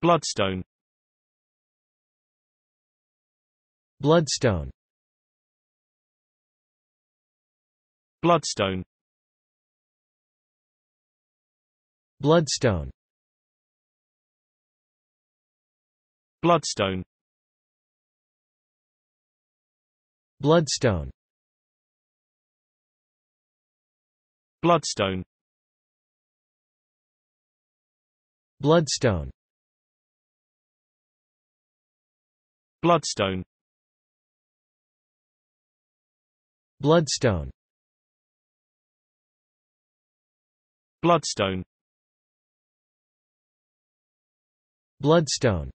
Bloodstone Bloodstone Bloodstone Bloodstone Bloodstone Bloodstone Bloodstone Bloodstone Bloodstone Bloodstone Bloodstone Bloodstone